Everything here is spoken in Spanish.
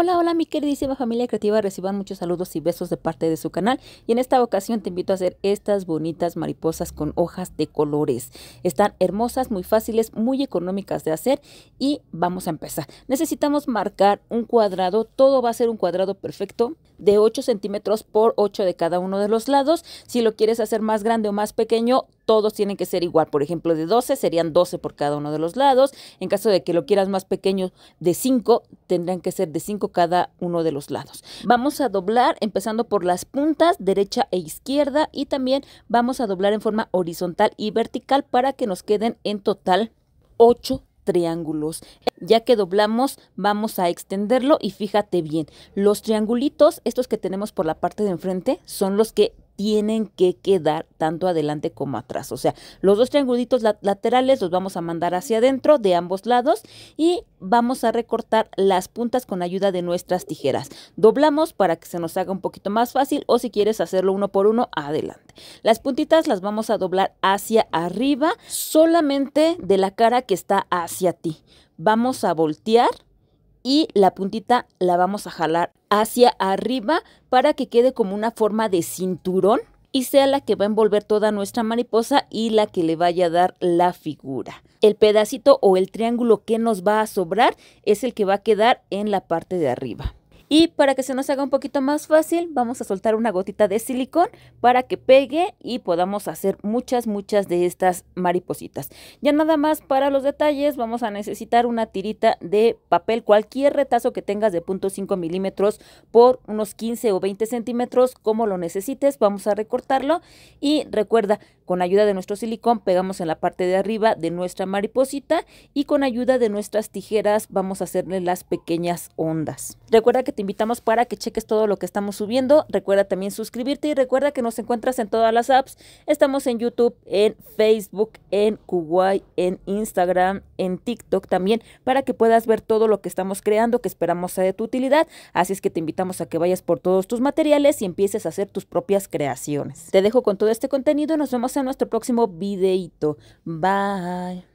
Hola, hola mi queridísima familia creativa, reciban muchos saludos y besos de parte de su canal y en esta ocasión te invito a hacer estas bonitas mariposas con hojas de colores. Están hermosas, muy fáciles, muy económicas de hacer y vamos a empezar. Necesitamos marcar un cuadrado, todo va a ser un cuadrado perfecto de 8 centímetros por 8 de cada uno de los lados. Si lo quieres hacer más grande o más pequeño, todos tienen que ser igual. Por ejemplo, de 12 serían 12 por cada uno de los lados. En caso de que lo quieras más pequeño, de 5 tendrán que ser de 5 cada uno de los lados. Vamos a doblar empezando por las puntas derecha e izquierda y también vamos a doblar en forma horizontal y vertical para que nos queden en total 8 triángulos. Ya que doblamos, vamos a extenderlo y fíjate bien, los triangulitos, estos que tenemos por la parte de enfrente, son los que tienen que quedar tanto adelante como atrás. O sea, los dos triangulitos laterales los vamos a mandar hacia adentro de ambos lados y vamos a recortar las puntas con ayuda de nuestras tijeras. Doblamos para que se nos haga un poquito más fácil o si quieres hacerlo uno por uno, adelante. Las puntitas las vamos a doblar hacia arriba solamente de la cara que está hacia ti. Vamos a voltear y la puntita la vamos a jalar hacia arriba para que quede como una forma de cinturón y sea la que va a envolver toda nuestra mariposa y la que le vaya a dar la figura. El pedacito o el triángulo que nos va a sobrar es el que va a quedar en la parte de arriba. Y para que se nos haga un poquito más fácil, vamos a soltar una gotita de silicón para que pegue y podamos hacer muchas, muchas de estas maripositas. Ya nada más para los detalles vamos a necesitar una tirita de papel, cualquier retazo que tengas de 0.5 milímetros por unos 15 o 20 centímetros, como lo necesites, vamos a recortarlo. Y recuerda, con ayuda de nuestro silicón pegamos en la parte de arriba de nuestra mariposita y con ayuda de nuestras tijeras vamos a hacerle las pequeñas ondas. Recuerda que te invitamos para que cheques todo lo que estamos subiendo. Recuerda también suscribirte y recuerda que nos encuentras en todas las apps. Estamos en YouTube, en Facebook, en Kuwait, en Instagram, en TikTok también, para que puedas ver todo lo que estamos creando, que esperamos sea de tu utilidad. Así es que te invitamos a que vayas por todos tus materiales y empieces a hacer tus propias creaciones. Te dejo con todo este contenido y nos vemos en nuestro próximo videito. Bye.